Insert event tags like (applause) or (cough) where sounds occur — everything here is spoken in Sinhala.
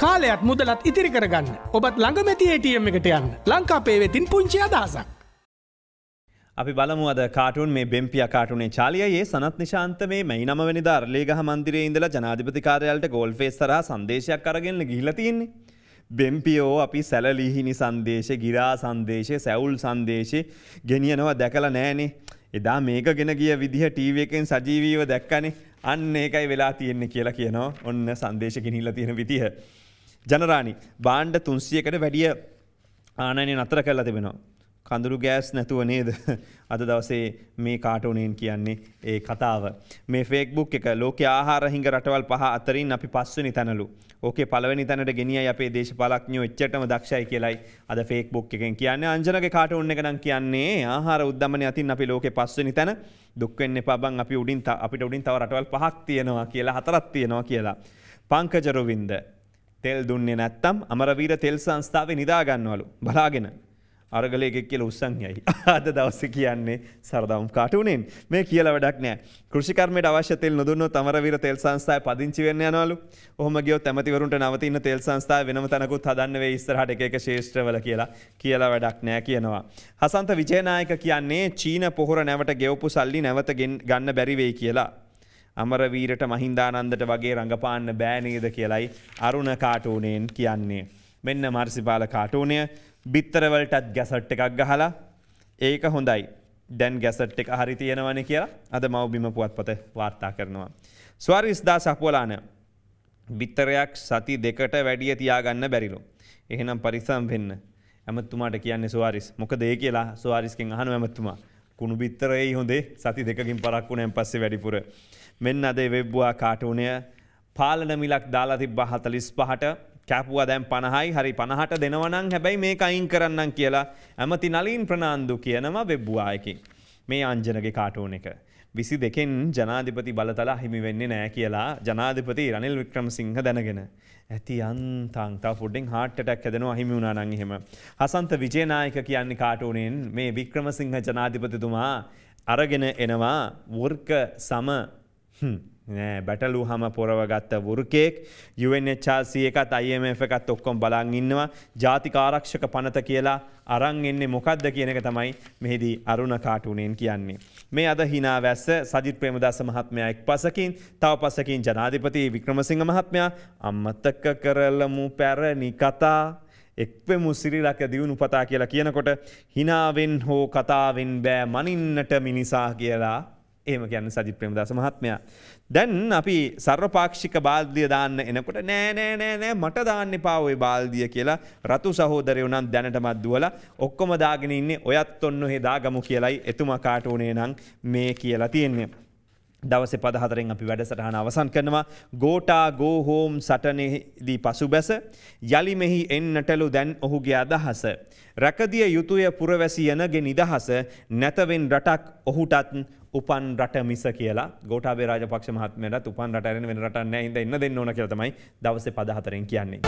කාලයත් මුදලත් ඉතිරි කරගන්න ඔබත් ළඟමැති ATM එකට යන්න ලංකාපේ වෙතින් පුංචි අදහසක්. අපි බලමු අද කාටුන් මේ බෙම්පිය කාටුනේ චාලියයේ සනත් නිශාන්ත මේ මැයි නමවැනි ධර්ලේගහ මන්දිරේ ඉඳලා ජනාධිපති කාර්යාලයට ගෝල් ෆේස් තරහා සංදේශයක් අරගෙන ගිහිලා තියෙන්නේ. බෙම්පියෝ අපි සැලලිහිනි සංදේශ ගිරා සංදේශ සැවුල් සංදේශය ගෙනියනවා දැකලා නෑනේ. එදා මේක ගෙන ගිය විදිහ ටීව එකෙන් සජීවීව දැක්කනේ අන්න ඒකයි වෙලා තියෙන්නේ කියලා කියනවා ඔන්න සංදේශ ගෙනහිලා තියෙන විදිහ. ජනරානි බාණ්ඩ තුන්සියකට වැඩිය ආනනය නතර කරලා තිබෙනවා. කඳුරු ගෑස් නැතුව නේද (laughs) අද දවසේ මේ කාටෝනයෙන් කියන්නේ ඒ කතාව. මේ ෆේක්බුක් එක ලෝක ආහාර හිංග රටවල් පහ අතරින් අපි පස්සුනි තැනලු ඕකේ පලවනි තැනට ගෙනියයි අපේ දේශපාලක්ඥෝ එච්චටම දක්ෂයි කියලයි අද ෆේක්බුක් එකෙන් කියන්නේ අංජනගේ කාටෝන් එක නම් කියන්නේ ආහාර උද්දමන අතින් අපි ලෝක පස්සුනි තැන දුක්වෙන්න පබන් අපි උඩින් අපිට උඩින් තව රටවල් පහක් තියෙනවා කියලා හතරත් තියෙනවා කියලා. පංකජරොවින්ද තෙල් දුන්නේ නැත්තම් අමරවීර තෙල් සංස්ථාව නිදාගන්නවලු බලාගෙන අරගලයකෙක් කියල උත්සං යයි (laughs) අද දවස කියන්නේ සරදම් කාටුනෙන් මේ කියල වැඩක් නෑ කෘෂිකර්මයට අවශ්‍ය තෙල් නොදුන්න තමරවීර තෙල් සංස්ථාව පදිංචි වෙන්න යනවලු ඔහොම ගියෝ තැමතිවරුන්ට නවතින්න තෙල් සංස්ථාව වෙනම තැනකුත් හදන්න වේ ඉස්සරහට එක එක ශේෂ්ත්‍රවල කියලා කියලා වැඩක් නෑ කියනවා. හසන්ත විජයනායක කියන්නේ චීන පොහොර නැවට ගෙවපු සල්ලි නැවත ගන්න බැරිවෙයි කියලා අමරවීරට මහින්දානන්දට වගේ රඟපාන්න බෑනේද කියලයි අරුණ කාටූනයෙන් කියන්නේ. මෙන්න මර්සිපාල කාටූනය බිත්තරවලටත් ගැසට් එකක් ගහලා ඒක හොඳයි. දැන් ගැසට් එක හරි තියෙනවන කියලා අද මවබිම පුවත්පත වාර්තා කරනවා. ස්වරිස්දා සහපෝලාන බිත්තරයක් සති දෙකට වැඩිය තියාගන්න බැරිලු. එහෙනම් පරිසම් වෙන්න ඇමතුමාට කියන්නේ ස්වාරිස් මොක දේ කියලා ස්වාරිස්කෙන් අහනු ඇමතුමා කුණුබිත්තරයි හොඳේ සති දෙකින් පරක් වුණයන් පස්සේ වැඩිපුර. මෙන්න අද වෙබ්බවා කාටුනය පාලන මිලක් දාලා තිබ්බ හතලිස් පහට කැපුවා දැම් පණහයි හරි පණහට දෙනවනං හැබැයි මේ අයින් කරන්න කියලා ඇමති නලින් ප්‍රනාන්දු කියනවා වෙබ්බවායකින්. මේ අංජනගේ කාටුවන එක. විසි දෙකෙන් ජනාධිපති බලතලා හිමි වෙන්නේ නෑ කියලා ජනාධිපති රනිල් වික්‍රම සිංහ දැනගෙන. ඇති අන්තන් තව ෆුඩ්ඩෙන් හාට්ටක් ඇදෙනවා හිමි වුණනන් එහෙම. හසන්ත විජයනායක කියන්නේ කාටුනෙන් මේ වික්‍රමසිංහ ජනාධිපතිතුමා අරගෙන එනවා වර්ක සම හම්. නෑ බැටලූ හම පොරවගත්ත වෘකෙක් යුවෙන්චාසය එකත් අයමF එකත් ඔක්කොම් බලන් ඉන්නවා ජාතිකාරක්ෂක පනත කියලා අරන් එන්නේ මොකක්ද කියන එක තමයි මෙහිදී අරුණ කාටුනෙන් කියන්නේ. මේ අද හිනා වැස්ස සජිත් ප්‍රේමදස මහත්මයා එක් පසකින් තව පසකින් ජනාධිපති වික්‍රමසිංහ මහත්මයා අම්මතක කරලමු පැරණි කතා. එක්වෙමු සිරිලක දියුණු පතා කියලා කියනකොට හිනාවෙන් හෝ කතාවෙන් බෑ මනින්නට මිනිසා කියලා ඒම ගැන්න සජි ප්‍රමදස මහත්මයා. දැන් අපි සර්වපාක්ෂික බාල්දිය දාන්න එනකොට නෑනෑනෑනෑ මට දාන්න පාවයි බාල්දිය කියලා රතු සහෝදරය වනන් දැනටමත් දුවල ඔක්කොම දාගෙන ඉන්නේ ඔයත් ඔන්න හෙදාගමු කියලයි එතුමා කාටෝනේ නං මේ කියලා තියෙන්නේ. දවස පදහතරෙන් අපි වැඩසටහන අවසන් කරනවා ගෝටා ගෝහෝම් සටනෙහිදී පසු බැස යළිමෙහි එන්නටලු දැන් ඔහුගේ අදහස. රැකදිය යුතුය පුරවැසියනගේ නිදහස නැතවෙන් රටක් ඔහුටත් උපන් රට මිස කියලා ගෝටාබේ රාජපක්ෂ මහත්මයටත් උපන් රටරෙන් වෙන රට නෑ හිද එන්න දෙන්න ඕන කියලතමයි දවසේ පදහතරෙන් කියන්නේ.